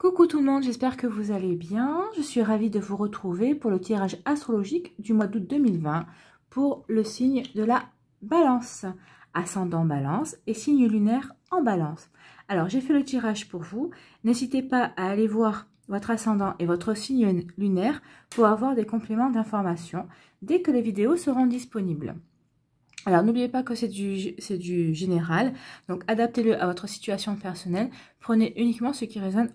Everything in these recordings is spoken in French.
Coucou tout le monde, j'espère que vous allez bien. Je suis ravie de vous retrouver pour le tirage astrologique du mois d'août 2020 pour le signe de la balance, ascendant balance et signe lunaire en balance. Alors j'ai fait le tirage pour vous. N'hésitez pas à aller voir votre ascendant et votre signe lunaire pour avoir des compléments d'informations dès que les vidéos seront disponibles. Alors n'oubliez pas que c'est du, du général, donc adaptez-le à votre situation personnelle, prenez uniquement ce qui résonne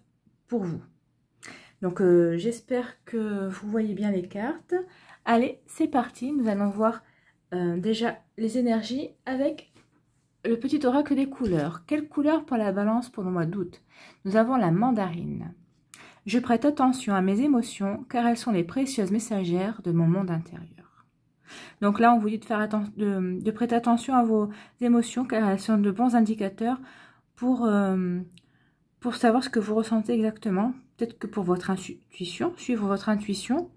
pour vous. Donc euh, j'espère que vous voyez bien les cartes. Allez, c'est parti, nous allons voir euh, déjà les énergies avec le petit oracle des couleurs. Quelle couleur pour la balance pour le mois d'août Nous avons la mandarine. Je prête attention à mes émotions car elles sont les précieuses messagères de mon monde intérieur. Donc là, on vous dit de, faire attention de prêter attention à vos émotions car elles sont de bons indicateurs pour euh, pour savoir ce que vous ressentez exactement. Peut-être que pour votre intuition, suivre votre intuition.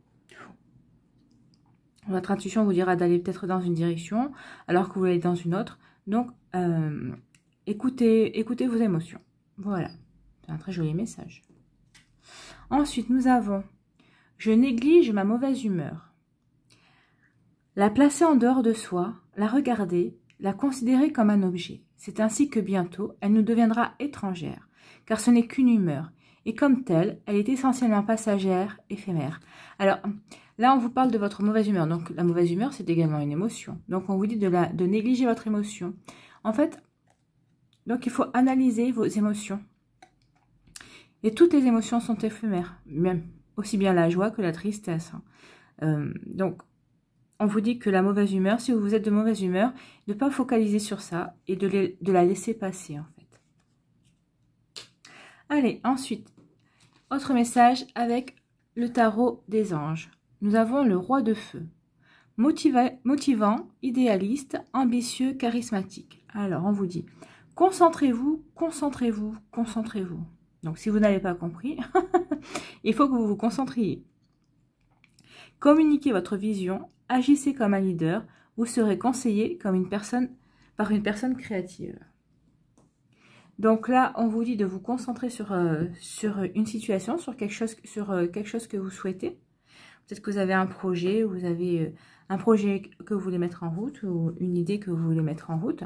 Votre intuition vous dira d'aller peut-être dans une direction alors que vous allez dans une autre. Donc, euh, écoutez, écoutez vos émotions. Voilà, c'est un très joli message. Ensuite, nous avons « Je néglige ma mauvaise humeur ». La placer en dehors de soi, la regarder, la considérer comme un objet. C'est ainsi que bientôt, elle nous deviendra étrangère car ce n'est qu'une humeur. Et comme telle, elle est essentiellement passagère, éphémère. Alors, là, on vous parle de votre mauvaise humeur. Donc, la mauvaise humeur, c'est également une émotion. Donc, on vous dit de, négliger votre émotion. En fait, donc, il faut analyser vos émotions. Et toutes les émotions sont éphémères, même aussi bien la joie que la tristesse. Hein. Euh, donc, on vous dit que la mauvaise humeur, si vous êtes de mauvaise humeur, ne pas focaliser sur ça et de, la laisser passer Allez, ensuite, autre message avec le tarot des anges. Nous avons le roi de feu. motivant, idéaliste, ambitieux, charismatique. Alors, on vous dit, concentrez-vous, concentrez-vous, concentrez-vous. Donc, si vous n'avez pas compris, il faut que vous vous concentriez. Communiquez votre vision, agissez comme un leader, vous serez conseillé comme une personne, par une personne créative. Donc là, on vous dit de vous concentrer sur, euh, une situation, sur quelque chose, sur, euh, quelque chose que vous souhaitez. Peut-être que vous avez un projet, vous avez euh, un projet que vous voulez mettre en route ou une idée que vous voulez mettre en route.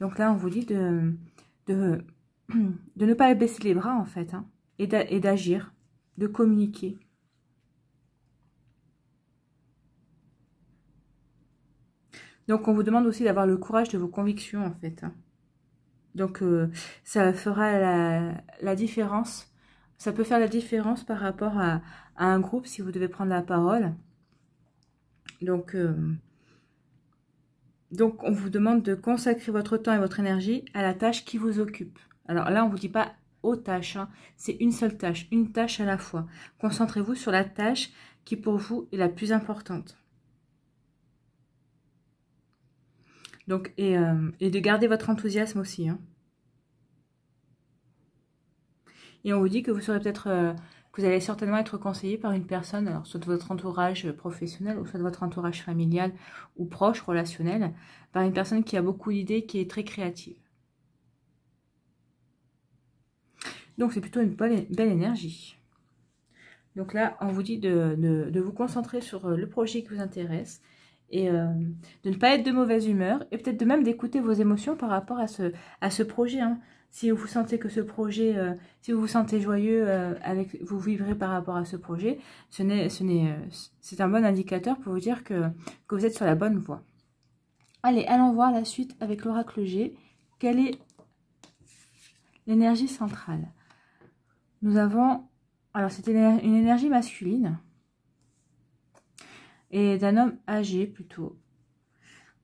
Donc là, on vous dit de, ne pas baisser les bras en fait hein, et d'agir, de communiquer. Donc on vous demande aussi d'avoir le courage de vos convictions en fait. Hein. Donc, euh, ça fera la, différence. Ça peut faire la différence par rapport à, un groupe si vous devez prendre la parole. Euh, donc, on vous demande de consacrer votre temps et votre énergie à la tâche qui vous occupe. Alors là, on ne vous dit pas aux tâches, hein. c'est une seule tâche, une tâche à la fois. Concentrez-vous sur la tâche qui pour vous est la plus importante. Euh, et, de garder votre enthousiasme aussi. Hein. Et on vous dit que vous serez peut-être, euh, que vous allez certainement être conseillé par une personne, soit de votre entourage professionnel, ou soit de votre entourage familial, ou proche, relationnel, par une personne qui a beaucoup d'idées, qui est très créative. Donc c'est plutôt une belle, énergie. Donc là, on vous dit de vous concentrer sur euh, le projet qui vous intéresse, et euh, de ne pas être de mauvaise humeur et peut-être de même d'écouter vos émotions par rapport à ce, à ce projet. Hein. Si vous sentez que ce projet, euh, si vous vous sentez joyeux, euh, avec, vous vivrez par rapport à ce projet, ce n'est, ce c'est un bon indicateur pour vous dire que, que vous êtes sur la bonne voie. Allez, allons voir la suite avec l'oracle G. Quelle est l'énergie centrale Nous avons, alors c'était une énergie masculine, et d'un homme âgé plutôt.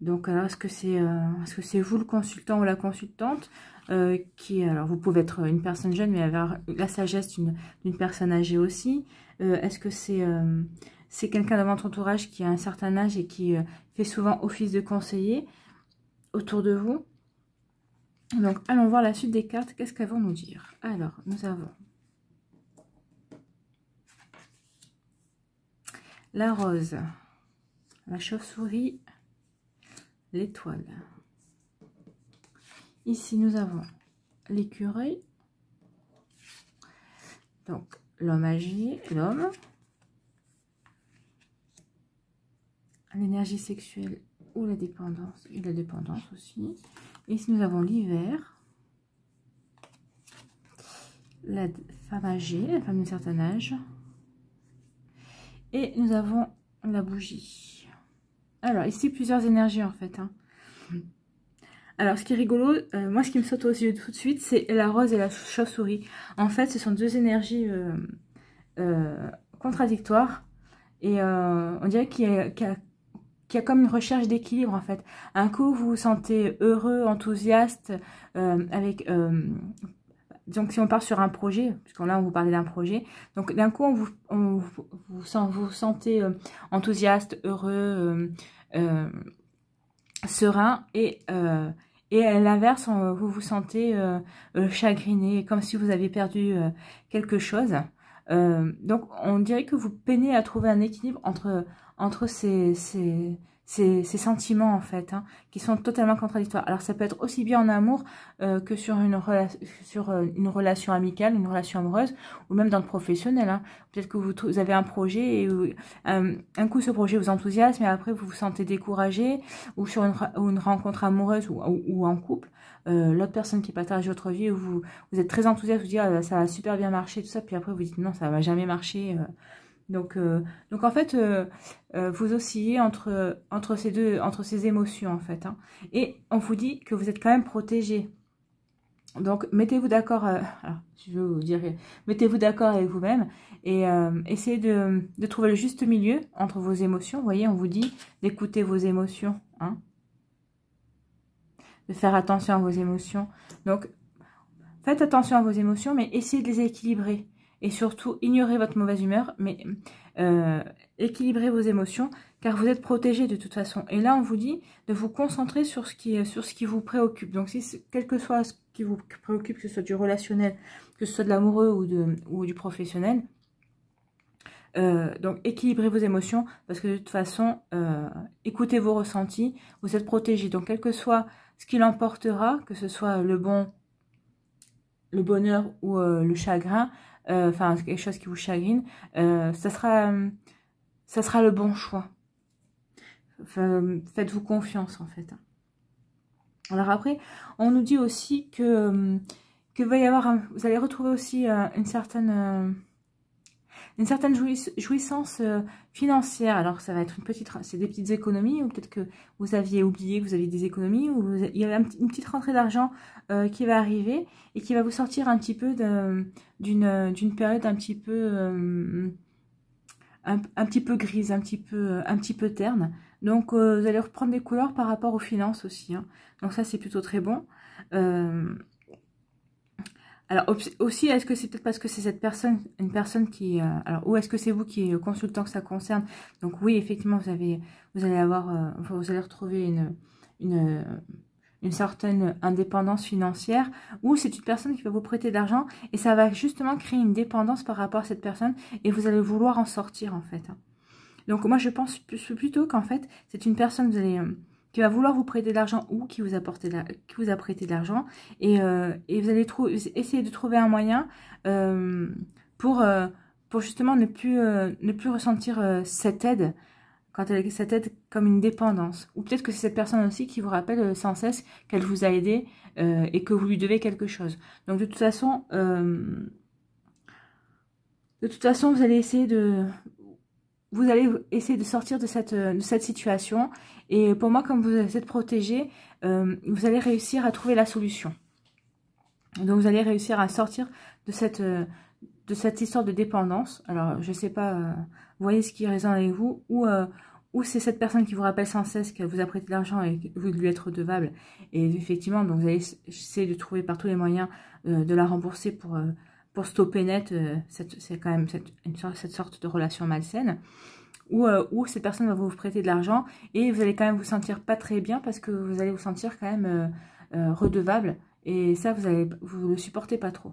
Donc alors est-ce que c'est euh, est-ce que c'est vous le consultant ou la consultante euh, qui alors vous pouvez être une personne jeune mais avoir la sagesse d'une personne âgée aussi. Euh, est-ce que c'est c'est quelqu'un de votre entourage qui a un certain âge et qui fait souvent office de conseiller autour de vous Donc allons voir la suite des cartes. Qu'est-ce qu'elles vont nous dire Alors nous avons la rose la chauve-souris, l'étoile. Ici, nous avons l'écureuil, donc l'homme âgé, l'homme, l'énergie sexuelle ou la dépendance, et la dépendance aussi. Ici, nous avons l'hiver, la femme âgée, la femme d'un certain âge, et nous avons la bougie. Alors, ici, plusieurs énergies, en fait. Hein. Alors, ce qui est rigolo, euh, moi, ce qui me saute aux yeux tout de suite, c'est la rose et la chauve-souris. En fait, ce sont deux énergies euh, euh, contradictoires. Et on dirait qu'il y, a comme une recherche d'équilibre, en fait. Un coup, vous vous sentez heureux, enthousiaste, avec donc si on part sur un projet, puisqu'on là on vous parlait d'un projet, donc d'un coup on vous, vous, sentez euh, enthousiaste, heureux, euh, euh, serein, et, et à l'inverse vous vous sentez chagriné, comme si vous aviez perdu quelque chose. donc on dirait que vous peinez à trouver un équilibre entre, entre ces, ces, sentiments en fait, hein, qui sont totalement contradictoires. Alors ça peut être aussi bien en amour euh, que sur une, sur, euh, une relation amicale, une relation amoureuse, ou même dans le professionnel. Hein. Peut-être que vous, avez un projet et un coup ce projet vous enthousiasme et après vous vous sentez découragé, ou sur une, une rencontre amoureuse ou, ou, en couple, euh, l'autre personne qui partage votre vie, vous, vous êtes très enthousiaste, vous dites ah, ça va super bien marcher, tout ça, puis après vous dites non ça va jamais marcher. Donc, euh, donc en fait, euh, euh, vous oscillez entre, entre, ces deux, entre ces émotions en fait. Hein. Et on vous dit que vous êtes quand même protégé. Donc mettez-vous d'accord, je vous dirais, mettez-vous d'accord avec vous-même et essayez de, trouver le juste milieu entre vos émotions. Vous voyez, on vous dit d'écouter vos émotions, hein. de faire attention à vos émotions. Donc faites attention à vos émotions, mais essayez de les équilibrer. Et surtout, ignorez votre mauvaise humeur, mais euh, équilibrez vos émotions, car vous êtes protégé de toute façon. Et là, on vous dit de vous concentrer sur ce qui, sur ce qui vous préoccupe. Donc, si, quel que soit ce qui vous préoccupe, que ce soit du relationnel, que ce soit de l'amoureux ou, ou du professionnel, euh, donc équilibrez vos émotions parce que de toute façon, euh, écoutez vos ressentis, vous êtes protégé. Donc quel que soit ce qui l'emportera, que ce soit le bon, le bonheur ou le chagrin, euh, enfin quelque chose qui vous chagrine, euh, ça sera, euh, ça sera le bon choix. Faites-vous confiance en fait. Alors après, on nous dit aussi que, que va y avoir, vous allez retrouver aussi une certaine une certaine jouissance euh, financière. Alors ça va être une petite, c'est des petites économies, ou peut-être que vous aviez oublié que vous aviez des économies, ou il y a une petite rentrée d'argent euh, qui va arriver et qui va vous sortir un petit peu d'une période un petit peu euh, un, petit peu grise, un petit peu un petit peu terne. Donc vous allez reprendre des couleurs par rapport aux finances aussi. Hein. Donc ça c'est plutôt très bon. Alors aussi, est-ce que c'est peut-être parce que c'est cette personne, une personne qui, euh, alors ou est-ce que c'est vous qui est consultant que ça concerne Donc oui, effectivement, vous avez, vous allez avoir, euh, vous allez retrouver une, une, une certaine indépendance financière, ou c'est une personne qui va vous prêter de l'argent. et ça va justement créer une dépendance par rapport à cette personne et vous allez vouloir en sortir en fait. Donc moi, je pense plutôt qu'en fait, c'est une personne, vous allez euh, qui va vouloir vous prêter de l'argent ou qui vous a, qui vous a prêté de l'argent. Et, euh, et, vous allez essayer de trouver un moyen euh, pour, euh, pour justement ne plus, ne plus ressentir cette aide, quand elle, cette aide comme une dépendance. Ou peut-être que c'est cette personne aussi qui vous rappelle sans cesse qu'elle vous a aidé et que vous lui devez quelque chose. Donc de toute façon... de toute façon, vous allez essayer de vous allez essayer de sortir de cette, euh, cette situation. Et pour moi, comme vous êtes protégé, euh, vous allez réussir à trouver la solution. Donc vous allez réussir à sortir de cette, euh, de cette histoire de dépendance. Alors je ne sais pas, vous voyez ce qui résonne avec vous, ou, ou c'est cette personne qui vous rappelle sans cesse qu'elle vous a prêté de l'argent et que vous lui êtes redevable. Et effectivement, donc vous allez essayer de trouver par tous les moyens de la rembourser pour pour stopper net euh, cette, c'est quand même cette, une, sorte de relation malsaine. Euh, où, cette personne va vous prêter de l'argent et vous allez quand même vous sentir pas très bien parce que vous allez vous sentir quand même euh, redevable et ça vous allez vous le supportez pas trop.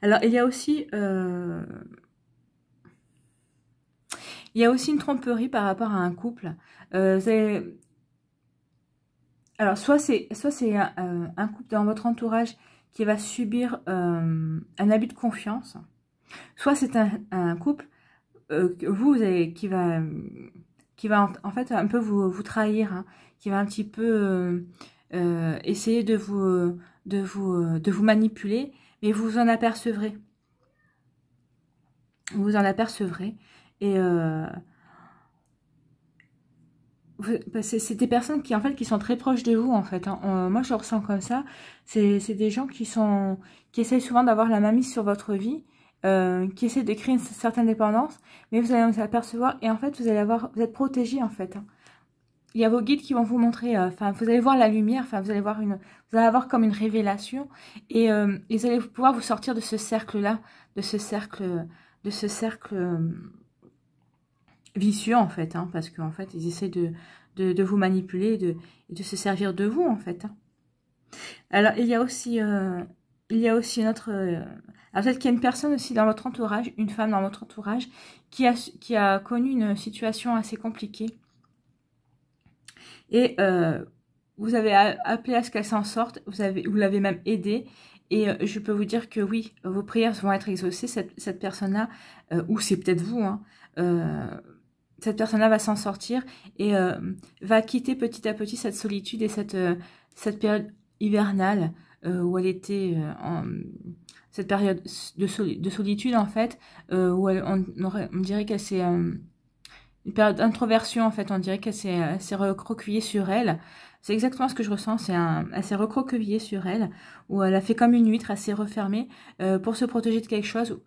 Alors il y a aussi il y a aussi une tromperie par rapport à un couple. alors soit c'est soit c'est un, couple dans votre entourage qui va subir euh, un abus de confiance, soit c'est un, couple euh, vous, qui va qui va en, fait un peu vous, vous trahir, hein, qui va un petit peu euh, essayer de vous de vous de vous manipuler, mais vous en apercevrez, vous en apercevrez et bah, c'est des personnes qui en fait qui sont très proches de vous en fait. Hein. moi je le ressens comme ça. C'est des gens qui sont qui essayent souvent d'avoir la mainmise sur votre vie, euh, qui essaient de créer une certaine dépendance, mais vous allez vous apercevoir et en fait vous allez avoir vous êtes protégé en fait. Hein. Il y a vos guides qui vont vous montrer. Euh, enfin vous allez voir la lumière. Enfin vous allez voir une vous allez avoir comme une révélation et, euh, et vous allez pouvoir vous sortir de ce cercle là, de ce cercle de ce cercle euh, vicieux en fait, hein, parce qu'en fait ils essaient de, de, vous manipuler et de, se servir de vous en fait. Hein. Alors il y a aussi, euh, il y a aussi notre, euh, alors peut-être qu'il y a une personne aussi dans votre entourage, une femme dans votre entourage, qui a, qui a connu une situation assez compliquée. Et euh, vous avez appelé à ce qu'elle s'en sorte, vous l'avez vous même aidée, et euh, je peux vous dire que oui, vos prières vont être exaucées, cette, cette personne-là, euh, ou c'est peut-être vous, hein, cette personne-là va s'en sortir et euh, va quitter petit à petit cette solitude et cette, euh, cette période hivernale euh, où elle était euh, en cette période de, de solitude en fait où elle, on, dirait qu'elle s'est une période d'introversion en fait on dirait qu'elle s'est recroquevillée sur elle c'est exactement ce que je ressens c'est elle s'est recroquevillée sur elle où elle a fait comme une huître elle s'est refermée pour se protéger de quelque chose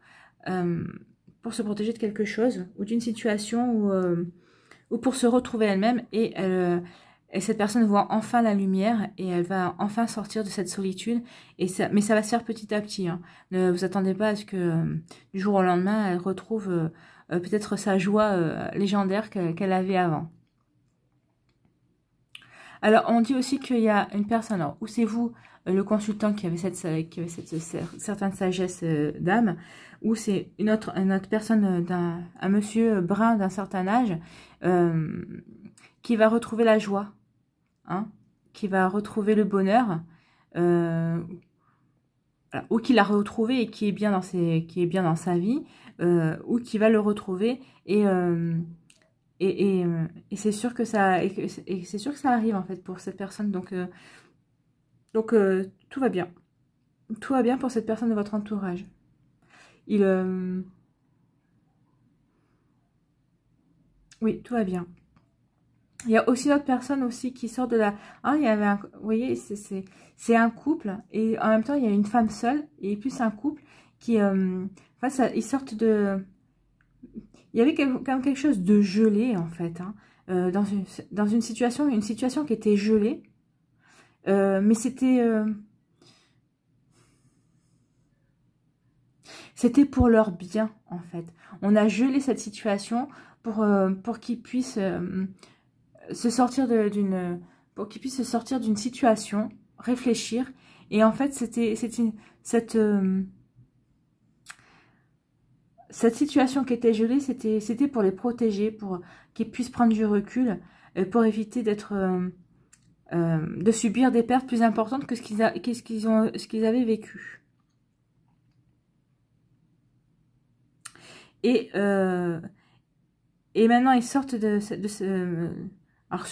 pour se protéger de quelque chose ou d'une situation euh, ou, pour se retrouver elle-même euh, et, cette personne voit enfin la lumière et elle va enfin sortir de cette solitude. Et ça, mais ça va se faire petit à petit. Hein. Ne vous attendez pas à ce que euh, du jour au lendemain, elle retrouve peut-être sa joie légendaire qu'elle avait avant. Alors, on dit aussi qu'il y a une personne, ou c'est vous, euh, le consultant qui avait cette, cette certaine sagesse euh, d'âme, ou c'est une autre, une autre personne, euh, d'un, un monsieur brun d'un certain âge, qui va retrouver la joie, hein, qui va retrouver le bonheur, ou qui l'a retrouvé et qui est bien dans ses, qui est bien dans sa vie, ou qui va le retrouver et et, c'est sûr que ça c'est sûr que ça arrive en fait pour cette personne donc euh, donc euh, tout va bien tout va bien pour cette personne de votre entourage il euh, oui tout va bien il y a aussi d'autres personnes, aussi qui sortent de la ah, il y avait un... vous voyez c'est un couple et en même temps il y a une femme seule et plus un couple qui enfin, ils sortent de il y avait même quelque chose de gelé, en fait, hein. euh, dans, une, dans une situation, une situation qui était gelée, euh, mais c'était... Euh, c'était pour leur bien, en fait. On a gelé cette situation pour, pour qu'ils puissent se sortir d'une pour qu'ils puissent se sortir d'une situation, réfléchir. Et en fait, c'était cette, cette situation qui était gelée, c'était pour les protéger, pour qu'ils puissent prendre du recul, euh, pour éviter d'être... Euh, euh, de subir des pertes plus importantes que ce qu'ils qu'ils avaient vécu. Et, et maintenant, ils sortent de, ce... Alors,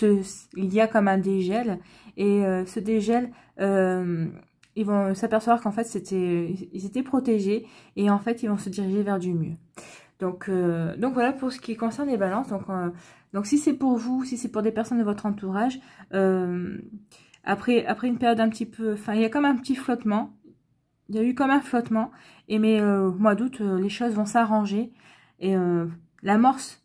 il y a comme un dégel, et ce dégel ils vont s'apercevoir qu'en fait c'était ils étaient protégés et en fait ils vont se diriger vers du mieux. Donc, euh, donc voilà pour ce qui concerne les balances. Donc, euh, donc si c'est pour vous, si c'est pour des personnes de votre entourage, euh, après, après une période un petit peu... Enfin, il y a comme un petit flottement. Il y a eu comme un flottement. Et mais au mois d'août, les choses vont s'arranger. Et l'amorce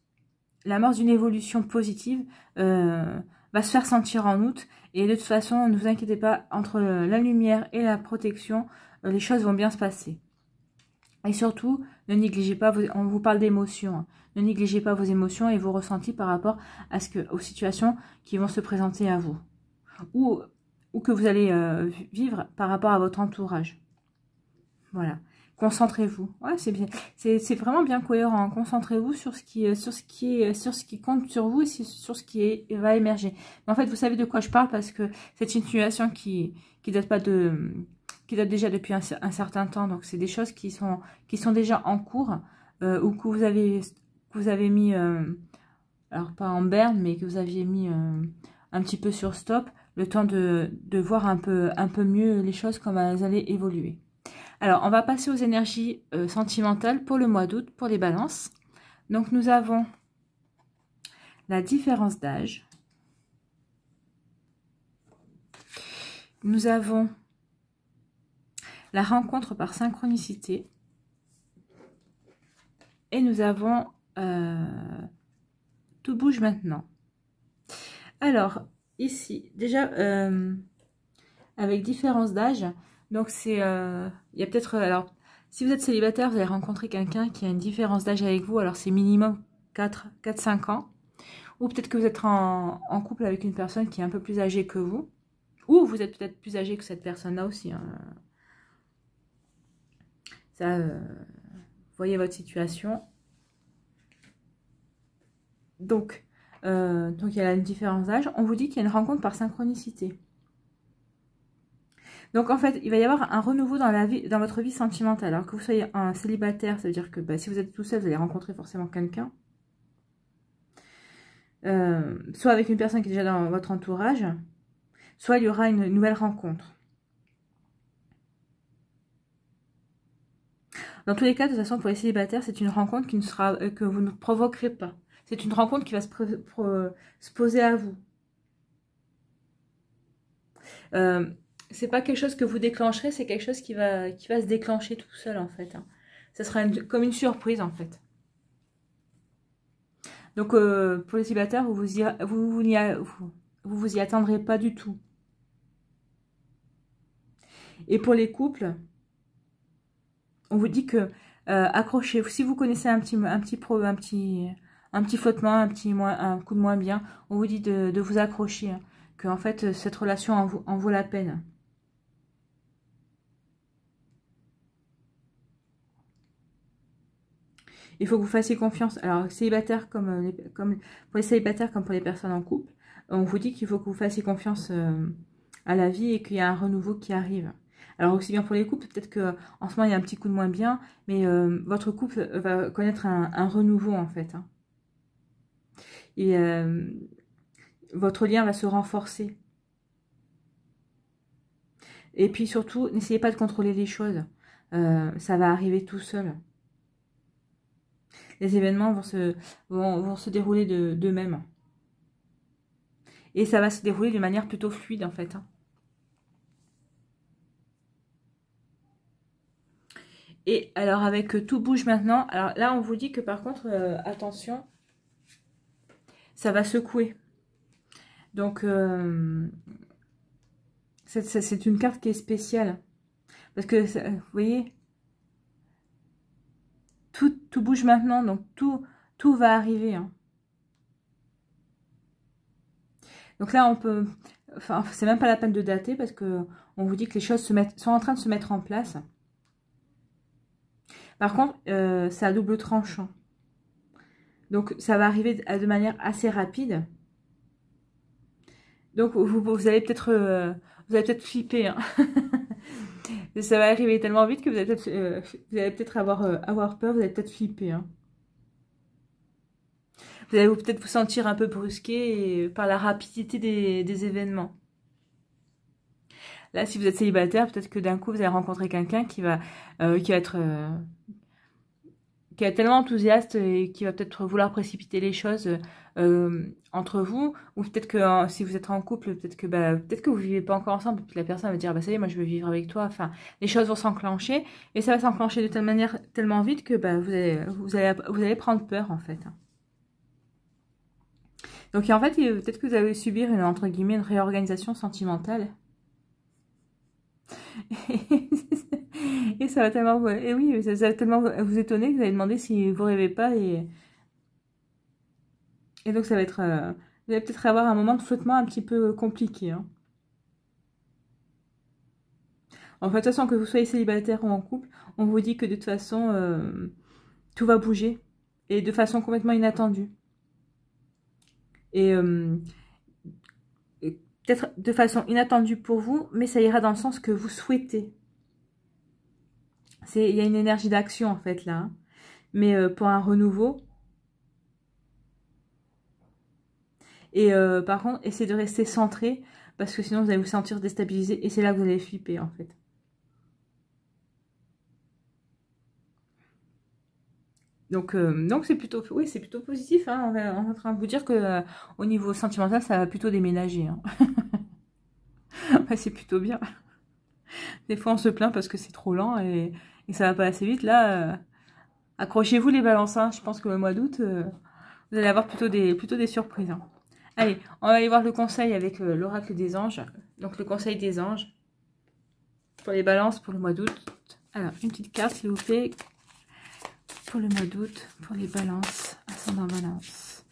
l'amorce d'une évolution positive va se faire sentir en août. Et de toute façon, ne vous inquiétez pas, entre euh, la lumière et la protection, euh, les choses vont bien se passer. Et surtout, ne négligez pas, on vous parle d'émotions, hein. ne négligez pas vos émotions et vos ressentis par rapport à ce que, aux situations qui vont se présenter à vous. Ou, ou que vous allez euh, vivre par rapport à votre entourage. Voilà. Concentrez-vous. Ouais, c'est bien. C'est vraiment bien cohérent. Concentrez-vous sur ce qui, euh, sur ce qui, euh, sur ce qui compte sur vous et sur ce qui est, va émerger. Mais en fait, vous savez de quoi je parle parce que c'est une situation qui, qui date pas de, qui date déjà depuis un, certain temps. Donc, c'est des choses qui sont, qui sont déjà en cours euh, ou que vous avez, vous avez mis, alors pas en berne, mais que vous aviez mis un petit peu sur stop, le temps de, de voir un peu, un peu mieux les choses, comment elles allaient évoluer. Alors, on va passer aux énergies euh, sentimentales pour le mois d'août, pour les balances. Donc, nous avons la différence d'âge. Nous avons la rencontre par synchronicité. Et nous avons euh, tout bouge maintenant. Alors, ici, déjà, euh, avec différence d'âge, donc c'est... Euh, il y a peut-être... Euh, alors, si vous êtes célibataire, vous allez rencontrer quelqu'un qui a une différence d'âge avec vous. Alors c'est minimum 4-5 ans. Ou peut-être que vous êtes en, couple avec une personne qui est un peu plus âgée que vous. Ou vous êtes peut-être plus âgé que cette personne-là aussi. Hein. Ça, euh, voyez votre situation. Donc, donc il y a une différence d'âge. On vous dit qu'il y a une rencontre par synchronicité. Donc en fait, il va y avoir un renouveau dans, votre vie sentimentale. Alors que vous soyez un célibataire, ça veut dire que bah, si vous êtes tout seul, vous allez rencontrer forcément quelqu'un. Euh, soit avec une personne qui est déjà dans votre entourage, soit il y aura une nouvelle rencontre. Dans tous les cas, de toute façon, pour les célibataires, c'est une rencontre qui ne sera, euh, que vous ne provoquerez pas. C'est une rencontre qui va se, se poser à vous. Euh, c'est pas quelque chose que vous déclencherez, c'est quelque chose qui va, qui va se déclencher tout seul en fait. Hein. Ça sera comme une surprise en fait. Donc euh, pour les célibataires, vous vous, vous, vous, y, vous, vous y attendrez pas du tout. Et pour les couples, on vous dit que euh, accrochez. Si vous connaissez un petit, un petit, un petit, un petit flottement, un petit moins, un coup de moins bien, on vous dit de, vous accrocher. Hein, que fait cette relation en vaut la peine. Il faut que vous fassiez confiance. Alors, euh, comme, pour les célibataires comme pour les personnes en couple, on vous dit qu'il faut que vous fassiez confiance euh, à la vie et qu'il y a un renouveau qui arrive. Alors aussi bien pour les couples, peut-être qu'en ce moment il y a un petit coup de moins bien, mais euh, votre couple va connaître un, renouveau en fait. Hein. Et votre lien va se renforcer. Et puis surtout, n'essayez pas de contrôler les choses. ça va arriver tout seul les événements vont se, vont, se dérouler d'eux-mêmes. Et ça va se dérouler d'une manière plutôt fluide en fait. Hein. Et alors avec euh, tout bouge maintenant, alors là on vous dit que par contre, euh, attention, ça va secouer. Donc euh, c'est une carte qui est spéciale. Parce que, vous voyez, tout, bouge maintenant, donc tout, tout va arriver. Hein. Donc là, on peut... Enfin, c'est même pas la peine de dater parce que on vous dit que les choses sont en train de se mettre en place. Par contre, euh, c'est à double tranchant. Donc, ça va arriver de manière assez rapide. Donc, vous, allez peut-être euh, vous allez peut-être flipper. Hein. ça va arriver tellement vite que vous allez peut-être euh, euh, avoir, peur, vous allez peut-être flipper. Hein. Vous allez peut-être vous sentir un peu brusqué euh, par la rapidité des, événements. Là, si vous êtes célibataire, peut-être que d'un coup, vous allez rencontrer quelqu'un qui qui va être qui est tellement enthousiaste et qui va peut-être vouloir précipiter les choses euh, entre vous, ou peut-être que euh, si vous êtes en couple, peut-être que vous bah, peut-être que vous vivez pas encore ensemble, puis la personne va dire bah ça moi je veux vivre avec toi. Enfin, les choses vont s'enclencher et ça va s'enclencher de telle manière, tellement vite que bah, vous allez, vous allez, prendre peur en fait. Donc en fait, peut-être que vous allez subir une entre guillemets une réorganisation sentimentale. et ça va tellement vous, et oui, ça, tellement vous étonner que vous allez demander si vous rêvez pas et et donc ça va être euh, vous allez peut-être avoir un moment de flottement un petit peu compliqué. Hein. En fait, de toute façon, que vous soyez célibataire ou en couple, on vous dit que de toute façon, euh, tout va bouger. Et de façon complètement inattendue. Et, euh, et peut-être de façon inattendue pour vous, mais ça ira dans le sens que vous souhaitez il y a une énergie d'action en fait là. Hein. Mais euh, pour un renouveau. Et euh, par contre, essayez de rester centré parce que sinon vous allez vous sentir déstabilisé et c'est là que vous allez flipper en fait. Donc, euh, donc c'est plutôt, oui, c'est plutôt positif. Hein. on, est en train de vous dire que au niveau sentimental, ça va plutôt déménager. Hein. c'est plutôt bien. Des fois, on se plaint parce que c'est trop lent et, et ça va pas assez vite, là, euh, accrochez-vous les balancins. Hein. Je pense que le mois d'août, euh, vous allez avoir plutôt des, plutôt des surprises. Hein. Allez, on va aller voir le conseil avec euh, l'oracle des anges. Donc le conseil des anges pour les balances pour le mois d'août. Alors, une petite carte s'il vous plaît pour le mois d'août, pour les balances, ascendant balance.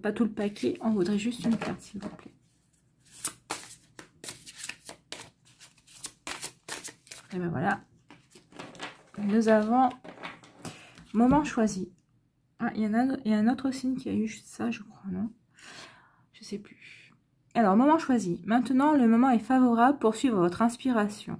pas tout le paquet, on voudrait juste une carte, s'il vous plaît. Et bien voilà, nous avons moment choisi. Ah, il y, en a, un autre signe qui a eu ça, je crois, non Je sais plus. Alors, moment choisi. Maintenant, le moment est favorable pour suivre votre inspiration.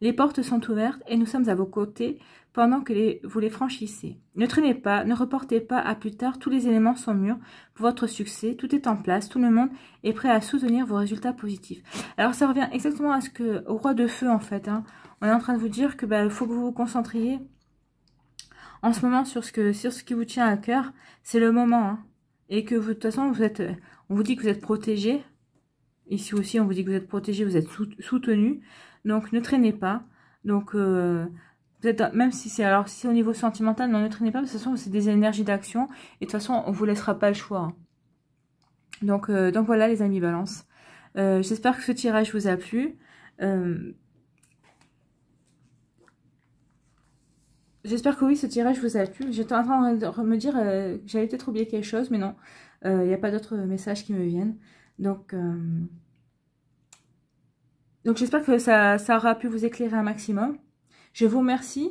Les portes sont ouvertes et nous sommes à vos côtés pendant que vous les franchissez. Ne traînez pas, ne reportez pas à plus tard, tous les éléments sont mûrs pour votre succès, tout est en place, tout le monde est prêt à soutenir vos résultats positifs. Alors ça revient exactement à ce que, au roi de feu en fait, hein. on est en train de vous dire que bah, faut que vous vous concentriez en ce moment sur ce, que, sur ce qui vous tient à cœur, c'est le moment. Hein. Et que de toute façon, vous êtes, on vous dit que vous êtes protégé. Ici aussi, on vous dit que vous êtes protégé, vous êtes soutenu. Donc ne traînez pas. Donc euh, peut-être même si c'est alors si au niveau sentimental, ne traînez pas. De toute façon, c'est des énergies d'action et de toute façon, on vous laissera pas le choix. Hein. Donc euh, donc voilà les amis Balance. Euh, j'espère que ce tirage vous a plu. J'espère que oui, ce tirage vous a plu. J'étais en train de me dire que j'avais peut-être oublié quelque chose, mais non, il n'y a pas d'autres messages qui me viennent. Donc, donc j'espère que ça, aura pu vous éclairer un maximum. Je vous remercie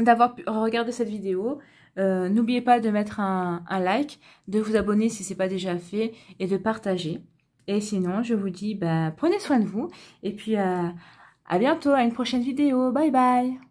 d'avoir regardé cette vidéo. Euh, n'oubliez pas de mettre un, like, de vous abonner si ce n'est pas déjà fait et de partager. Et sinon, je vous dis, bah, prenez soin de vous et puis euh, à bientôt, à une prochaine vidéo. Bye bye